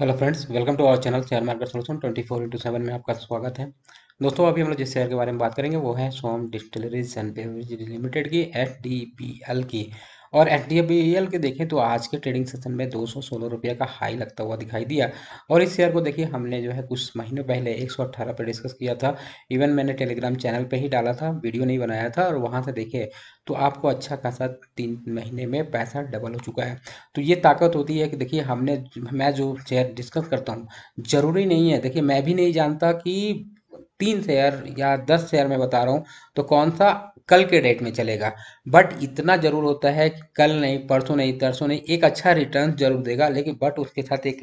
hello friends welcome to our channel share market solution twenty four into seven में आपका स्वागत है दोस्तों अभी हम लोग जिस शेयर के बारे में बात करेंगे वो है Som distilleries and beverage limited की एच डी पी एल की और एच डी e के देखें तो आज के ट्रेडिंग सेशन में दो सौ रुपये का हाई लगता हुआ दिखाई दिया और इस शेयर को देखिए हमने जो है कुछ महीनों पहले एक सौ अट्ठारह पर डिस्कस किया था इवन मैंने टेलीग्राम चैनल पर ही डाला था वीडियो नहीं बनाया था और वहाँ से देखे तो आपको अच्छा खासा तीन महीने में पैसा डबल हो चुका है तो ये ताकत होती है कि देखिए हमने मैं जो शेयर डिस्कस करता हूँ ज़रूरी नहीं है देखिए मैं भी नहीं जानता कि तीन शेयर या दस शेयर में बता रहा हूँ तो कौन सा कल के डेट में चलेगा बट इतना जरूर होता है कि कल नहीं परसों नहीं तरसों नहीं एक अच्छा रिटर्न जरूर देगा लेकिन बट उसके साथ एक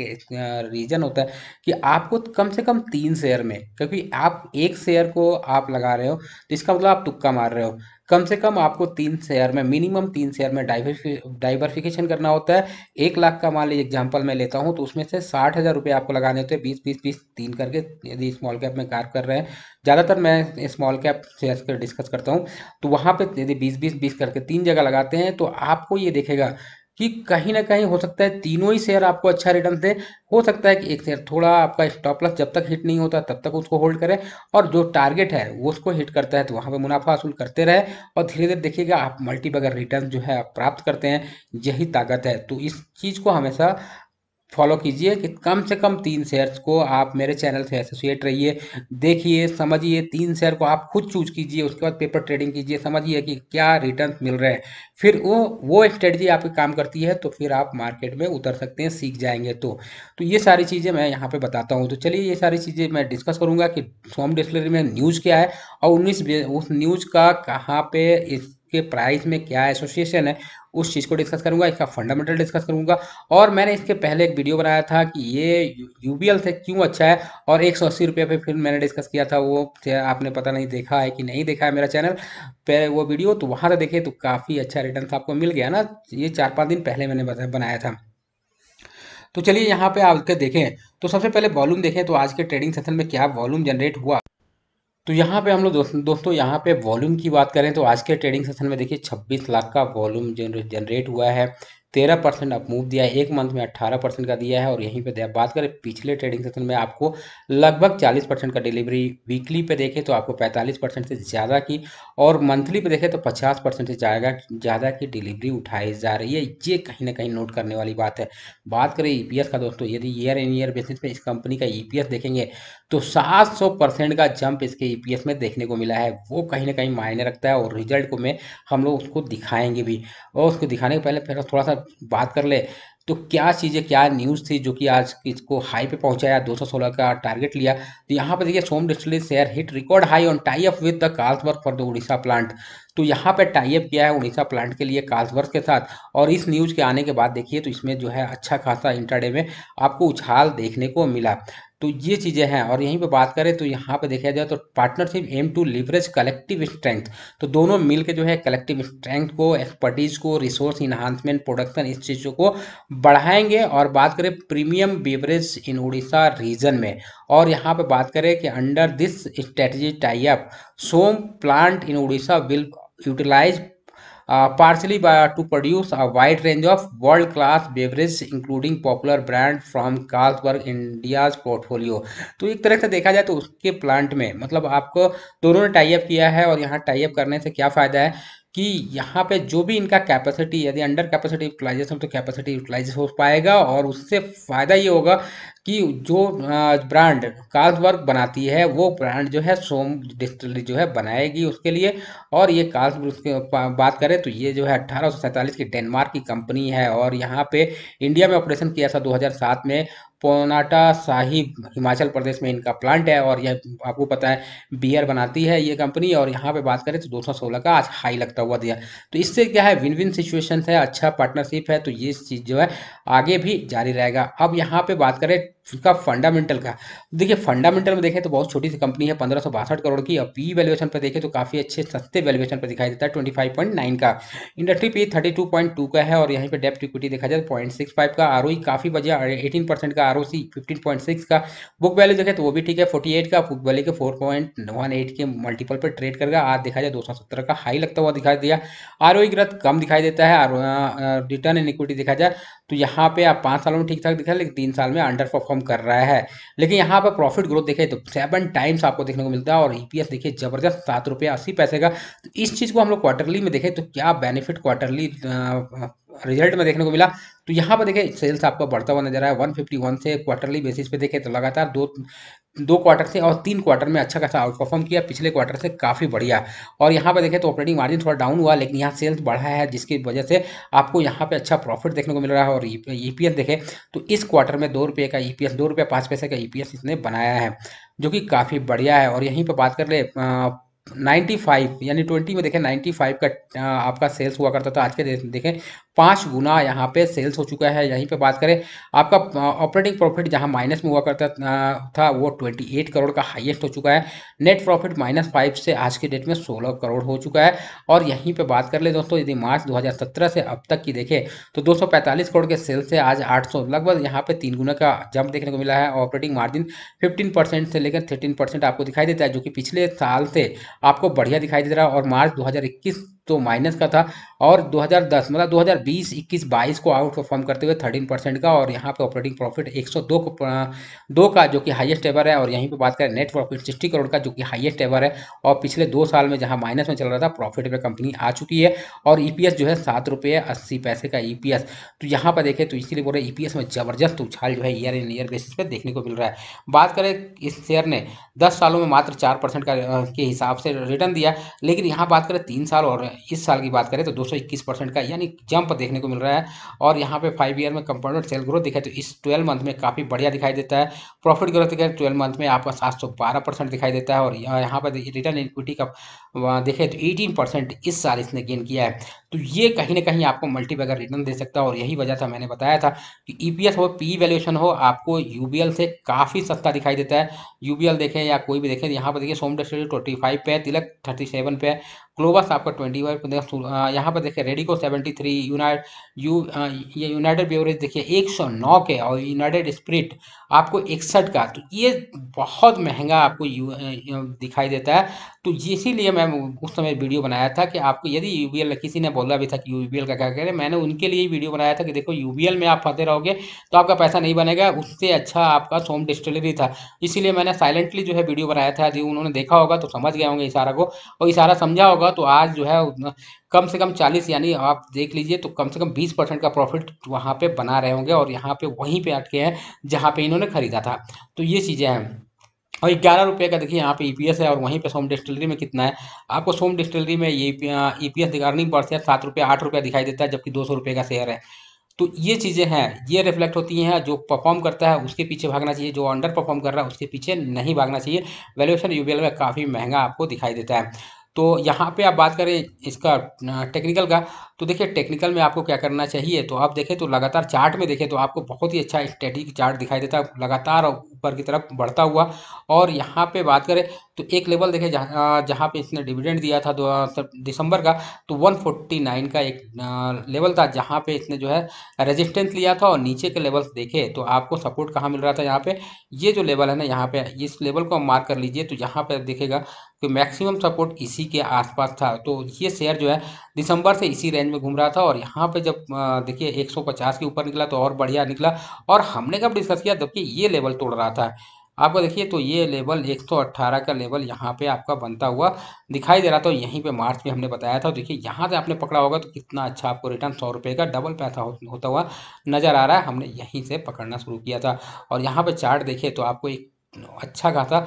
रीज़न होता है कि आपको कम से कम तीन शेयर में क्योंकि आप एक शेयर को आप लगा रहे हो तो इसका मतलब आप तुक्का मार रहे हो कम से कम आपको तीन शेयर में मिनिमम तीन शेयर में डाइवर्सिफिकेशन करना होता है एक लाख का मान लीजिए एग्जाम्पल मैं लेता हूँ तो उसमें से साठ हज़ार रुपये आपको लगाने होते हैं बीस बीस बीस तीन करके यदि स्मॉल कैप में कार्य कर रहे हैं ज़्यादातर मैं स्मॉल कैप शेयर पर डिस्कस करता हूँ तो वहाँ पर यदि बीस बीस बीस करके तीन जगह लगाते हैं तो आपको ये देखेगा कि कहीं ना कहीं हो सकता है तीनों ही शेयर आपको अच्छा रिटर्न दे हो सकता है कि एक शेयर थोड़ा आपका स्टॉप लॉस जब तक हिट नहीं होता तब तक उसको होल्ड करें और जो टारगेट है वो उसको हिट करता है तो वहाँ पे मुनाफा हासिल करते रहे और धीरे धीरे देखिएगा आप मल्टीपल रिटर्न जो है आप प्राप्त करते हैं यही ताकत है तो इस चीज़ को हमेशा फॉलो कीजिए कि कम से कम तीन शेयर्स को आप मेरे चैनल से एसोसिएट रहिए देखिए समझिए तीन शेयर को आप खुद चूज कीजिए उसके बाद पेपर ट्रेडिंग कीजिए समझिए कि क्या रिटर्न मिल रहे हैं फिर वो वो स्ट्रेटजी आपके काम करती है तो फिर आप मार्केट में उतर सकते हैं सीख जाएंगे तो तो ये सारी चीज़ें मैं यहाँ पर बताता हूँ तो चलिए ये सारी चीज़ें मैं डिस्कस करूँगा कि होम डिस्प्ले में न्यूज़ क्या है और उन्नीस उस न्यूज़ का कहाँ पर इसके प्राइस में क्या एसोसिएशन है उस चीज़ को डिस्कस करूंगा इसका फंडामेंटल डिस्कस करूंगा और मैंने इसके पहले एक वीडियो बनाया था कि ये यू से क्यों अच्छा है और एक सौ पे फिर मैंने डिस्कस किया था वो आपने पता नहीं देखा है कि नहीं देखा है मेरा चैनल वो वीडियो तो वहाँ से देखे तो काफ़ी अच्छा रिटर्न आपको मिल गया ना ये चार पाँच दिन पहले मैंने बनाया था तो चलिए यहाँ पे आकर देखें तो सबसे पहले वॉल्यूम देखें तो आज के ट्रेडिंग सेशन में क्या वॉल्यूम जनरेट हुआ तो यहाँ पे हम लोग दोस्तों दोस्तों यहाँ पे वॉल्यूम की बात करें तो आज के ट्रेडिंग सेशन में देखिए 26 लाख का वॉल्यूम जनरेट हुआ है तेरह परसेंट अप मूव दिया है एक मंथ में अट्ठारह परसेंट का दिया है और यहीं पे बात करें पिछले ट्रेडिंग सेशन में आपको लगभग चालीस परसेंट का डिलीवरी वीकली पे देखें तो आपको पैंतालीस परसेंट से ज़्यादा की और मंथली पे देखें तो पचास परसेंट से ज़्यादा ज़्यादा की डिलीवरी उठाई जा रही है ये कहीं ना कहीं नोट करने वाली बात है बात करें ई e का दोस्तों यदि ईयर एंड ईयर बेसिस पर इस कंपनी का ई e देखेंगे तो 700 परसेंट का जंप इसके ईपीएस e में देखने को मिला है वो कहीं ना कहीं मायने रखता है और रिजल्ट को मैं हम लोग उसको दिखाएंगे भी और उसको दिखाने के पहले फिर थोड़ा सा बात कर ले तो क्या चीज़ें क्या न्यूज़ थी जो कि आज इसको हाई पे पहुंचाया 216 का टारगेट लिया तो यहाँ पर देखिए Som distil share hit record high on tie up with the work for the Orissa plant तो यहाँ पे टाई अप किया है उड़ीसा प्लांट के लिए वर्क के साथ और इस न्यूज़ के आने के बाद देखिए तो इसमें जो है अच्छा खासा इंटरडे में आपको उछाल देखने को मिला तो ये चीज़ें हैं और यहीं पे बात करें तो यहाँ पे देखा जाए तो partnership aim to leverage collective strength तो दोनों मिलके जो है कलेक्टिव स्ट्रेंथ को एक्सपर्टीज को रिसोर्स इन्हांसमेंट प्रोडक्शन इस चीज़ों को बढ़ाएंगे और बात करें premium beverage in Orissa region में और यहाँ पर बात करें कि under this strategy type Som plant in Orissa will utilise partially by, to produce a wide range of world-class beverages including popular brand from Carlsberg India's portfolio तो एक तरह से देखा जाए तो उसके प्लांट में मतलब आपको दोनों ने टाइप किया है और यहाँ टाइप करने से क्या फ़ायदा है कि यहाँ पे जो भी इनका कैपेसिटी यदि अंडर कैपेसिटी यूटिलाइजेशन तो कैपेसिटी यूटिलाइज हो पाएगा और उससे फ़ायदा ये होगा कि जो ब्रांड काल्सबर्ग बनाती है वो ब्रांड जो है सोम डिस्टलरी जो है बनाएगी उसके लिए और ये उसके बात करें तो ये जो है अट्ठारह की डेनमार्क की कंपनी है और यहाँ पे इंडिया में ऑपरेशन किया था दो में पोनाटा साहिब हिमाचल प्रदेश में इनका प्लांट है और यह आपको पता है बियर बनाती है ये कंपनी और यहाँ पे बात करें तो 216 का आज हाई लगता हुआ दिया तो इससे क्या है विन विन सिचुएशन है अच्छा पार्टनरशिप है तो ये चीज़ जो है आगे भी जारी रहेगा अब यहाँ पे बात करें उसका फंडामेंटल का देखिए फंडामेंटल में देखें तो बहुत छोटी सी कंपनी है पंद्रह करोड़ की और पी वैल्यूएशन पर देखें तो काफ़ी अच्छे सस्ते वैल्यूएशन पर दिखाई देता है नाइन का इंडस्ट्री पी टू का है और यहीं पे डेप्ट इक्विटी देखा जाए तो पॉइंट का आर काफ़ी बजे एटीन परसेंट का R O C fifteen point six का बुक वैल्यू देखें तो वो भी ठीक है फोर्टी एट का बुक वैल्यू के फोर पॉइंट वन एट के मल्टीपल पर ट्रेड करेगा आज देखा जाए दो सौ सत्तर का हाई लगता हुआ दिखाई दिया आर ओ ग्रथ कम दिखाई देता है रिटर्न इन इक्विटी देखा जाए तो यहाँ पे आप पाँच सालों में ठीक ठाक दिखा लेकिन तीन साल में अंडर परफॉर्म कर रहा है लेकिन यहाँ पर प्रॉफिट ग्रोथ देखें तो सेवन टाइम्स आपको देखने को मिलता है और ईपीएस e देखिए जबरदस्त सात रुपये अस्सी पैसे का तो इस चीज़ को हम लोग क्वार्टरली में देखें तो क्या बेनिफिट क्वार्टरली रिजल्ट में देखने को मिला तो यहाँ पर देखें सेल्स आपका बढ़ता हुआ नजर आया वन फिफ्टी वन से क्वार्टरली बेसिस पे देखें तो लगातार दो दो क्वार्टर से और तीन क्वार्टर में अच्छा खासा आउट परफॉर्म किया पिछले क्वार्टर से काफ़ी बढ़िया और यहाँ पर देखें तो ऑपरेटिंग मार्जिन थोड़ा डाउन हुआ लेकिन यहाँ सेल्स बढ़ा है जिसकी वजह से आपको यहाँ पर अच्छा प्रॉफिट देखने को मिल रहा है और ई e पी e देखें तो इस क्वार्टर में दो रुपये का ई पी एस दो रुपये पाँच पैसे का ई पी एस इसने बनाया है जो कि काफ़ी बढ़िया है और यहीं पर बात कर ले 95 यानी 20 में देखें 95 का आपका सेल्स हुआ करता था आज के देखें पाँच गुना यहाँ पे सेल्स हो चुका है यहीं पे बात करें आपका ऑपरेटिंग प्रॉफिट जहाँ माइनस में हुआ करता था वो 28 करोड़ का हाईएस्ट हो चुका है नेट प्रॉफिट माइनस फाइव से आज के डेट में 16 करोड़ हो चुका है और यहीं पे बात कर ले दोस्तों यदि मार्च 2017 से अब तक की देखें तो 245 करोड़ के सेल्स से आज सौ लगभग यहाँ पर तीन गुना का जंप देखने को मिला है ऑपरेटिंग मार्जिन फिफ्टीन से लेकर थर्टीन आपको दिखाई देता है जो कि पिछले साल से आपको बढ़िया दिखाई दे रहा है और मार्च 2021 तो माइनस का था और 2010 मतलब 2020 21 22 को आउट परफॉर्म करते हुए 13 परसेंट का और यहाँ पे ऑपरेटिंग प्रॉफिट 102 दो का जो कि हाईएस्ट एवर है और यहीं पे बात करें नेट प्रॉफिट सिक्सटी करोड़ का जो कि हाईएस्ट एवर है और पिछले दो साल में जहाँ माइनस में चल रहा था प्रॉफिट में कंपनी आ चुकी है और ई e जो है सात रुपये अस्सी पैसे का ई e तो यहाँ पर देखें तो इसीलिए बोल रहे ई e में ज़बरदस्त उछाल जो है ईयर इन ईयर बेसिस पर देखने को मिल रहा है बात करें इस शेयर ने दस सालों में मात्र चार का के हिसाब से रिटर्न दिया लेकिन यहाँ बात करें तीन साल और इस साल की बात करें तो 221 परसेंट का यानी जंप देखने को मिल रहा है और यहाँ पे फाइव ईयर में कंपाउंडेड सेल ग्रोथ दिखाई तो इस ट्वेल्व मंथ में काफ़ी बढ़िया दिखाई देता है प्रॉफिट ग्रोथ दिखाई ट्वेल्व मंथ में आपका सात दिखाई देता है और यहाँ पर रिटर्न इक्विटी का देखें तो एटीन इस साल इसने गेन किया है तो ये कहीं ना कहीं आपको मल्टीपैगर रिटर्न दे सकता है और यही वजह था मैंने बताया था कि ई e हो पी वैल्यूएशन e हो आपको यू से काफ़ी सस्ता दिखाई देता है यू देखें या कोई भी देखें यहाँ पर देखिए सोम डेस्ट ट्वेंटी फाइव पे है तिलक थर्टी सेवन पे है ग्लोबस आपका ट्वेंटी फाइव यहाँ पर देखिए Radico seventy three unite U ये यूनाइटेड बेवरेज देखिए एक सौ नौ के और यूनाइटेड स्प्रिट आपको इकसठ का तो ये बहुत महंगा आपको यू, यू दिखाई देता है तो इसीलिए मैं उस समय वीडियो बनाया था कि आपको यदि यू किसी ने बोला भी था कि यू का क्या करें मैंने उनके लिए वीडियो बनाया था कि देखो यू में आप फंसे रहोगे तो आपका पैसा नहीं बनेगा उससे अच्छा आपका सोम डिस्टिलरी था इसीलिए मैंने साइलेंटली जो है वीडियो बनाया था यदि उन्होंने देखा होगा तो समझ गए होंगे इशारा को और इशारा समझा होगा होगा तो आज जो है कम से कम चालीस यानी आप देख लीजिए तो कम से कम बीस परसेंट का प्रॉफिट वहाँ पे बना रहे होंगे और यहाँ पे वहीं पे अटके हैं जहाँ पे इन्होंने खरीदा था तो ये चीज़ें हैं और ग्यारह रुपये का देखिए यहाँ पे ईपीएस e है और वहीं पे सोम डिस्टिलरी में कितना है आपको सोम डिस्टिलरी में ये E P S earning per share सात रुपये आठ रुपये दिखाई देता है जबकि दो सौ रुपये का शेयर है तो ये चीज़ें हैं ये रिफ्लेक्ट होती हैं जो परफॉर्म करता है उसके पीछे भागना चाहिए जो अंडर परफॉर्म कर रहा है उसके पीछे नहीं भागना चाहिए वैल्यूएशन यूबीएल में काफ़ी महंगा आपको दिखाई देता है तो यहाँ पे आप बात करें इसका टेक्निकल का तो देखिए टेक्निकल में आपको क्या करना चाहिए तो आप देखें तो लगातार चार्ट में देखें तो आपको बहुत ही अच्छा स्टैटिक चार्ट दिखाई देता है लगातार ऊपर की तरफ बढ़ता हुआ और यहाँ पे बात करें तो एक लेवल देखें जहाँ जहाँ पे इसने डिविडेंड दिया था दिसंबर का तो 149 का एक लेवल था जहाँ पे इसने जो है रेजिस्टेंस लिया था और नीचे के लेवल्स देखे तो आपको सपोर्ट कहाँ मिल रहा था यहाँ पे ये जो लेवल है ना यहाँ पे इस लेवल को मार्क कर लीजिए तो यहाँ पे देखेगा कि मैक्सिमम सपोर्ट इसी के आसपास था तो ये शेयर जो है दिसंबर से इसी रेंज में घूम रहा था और यहाँ पे जब देखिए 150 के ऊपर निकला तो और बढ़िया निकला और हमने कब डिस्कस किया जबकि ये लेवल तोड़ रहा था आपको देखिए तो ये लेवल 118 का लेवल यहाँ पे आपका बनता हुआ दिखाई दे रहा था यहीं पे मार्च में हमने बताया था देखिए यहाँ से आपने पकड़ा होगा तो कितना अच्छा आपको रिटर्न सौ रुपये का डबल पैसा हो, होता हुआ नज़र आ रहा है हमने यहीं से पकड़ना शुरू किया था और यहाँ पे चार्ट देखिए तो आपको एक अच्छा खासा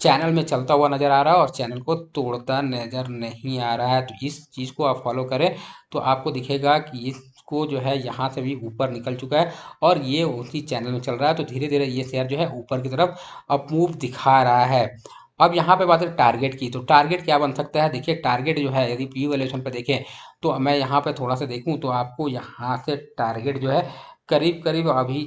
चैनल में चलता हुआ नज़र आ रहा है और चैनल को तोड़ता नज़र नहीं आ रहा है तो इस चीज़ को आप फॉलो करें तो आपको दिखेगा कि इस उसको जो है यहाँ से भी ऊपर निकल चुका है और ये उसी चैनल में चल रहा है तो धीरे धीरे ये शेयर जो है ऊपर की तरफ अपमूव दिखा रहा है अब यहाँ पे बात है टारगेट की तो टारगेट क्या बन सकता है देखिए टारगेट जो है यदि पी वैल्यूशन पे देखें तो मैं यहाँ पे थोड़ा सा देखूँ तो आपको यहाँ से टारगेट जो है करीब करीब अभी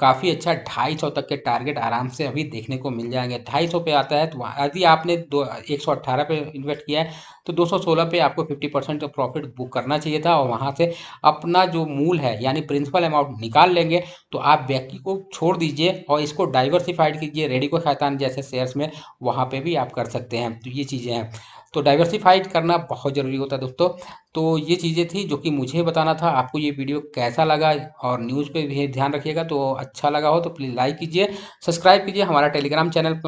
काफ़ी अच्छा ढाई सौ तक के टारगेट आराम से अभी देखने को मिल जाएंगे ढाई सौ पे आता है तो यदि आपने दो एक सौ अट्ठारह पे इन्वेस्ट किया है तो दो सौ सोलह पे आपको फिफ्टी परसेंट का प्रॉफिट बुक करना चाहिए था और वहाँ से अपना जो मूल है यानी प्रिंसिपल अमाउंट निकाल लेंगे तो आप व्यक्ति को छोड़ दीजिए और इसको डाइवर्सिफाइड कीजिए रेडिको खैतान जैसे शेयर्स में वहाँ पर भी आप कर सकते हैं तो ये चीज़ें हैं तो डाइवर्सिफाइड करना बहुत ज़रूरी होता है दोस्तों तो ये चीज़ें थी जो कि मुझे बताना था आपको ये वीडियो कैसा लगा और न्यूज़ पे भी ध्यान रखिएगा तो अच्छा लगा हो तो प्लीज़ लाइक कीजिए सब्सक्राइब कीजिए हमारा टेलीग्राम चैनल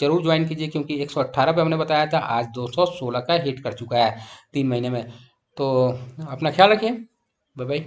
जरूर ज्वाइन कीजिए क्योंकि एक पे हमने बताया था आज दो का हिट कर चुका है तीन महीने में तो अपना ख्याल रखिए बाय बाय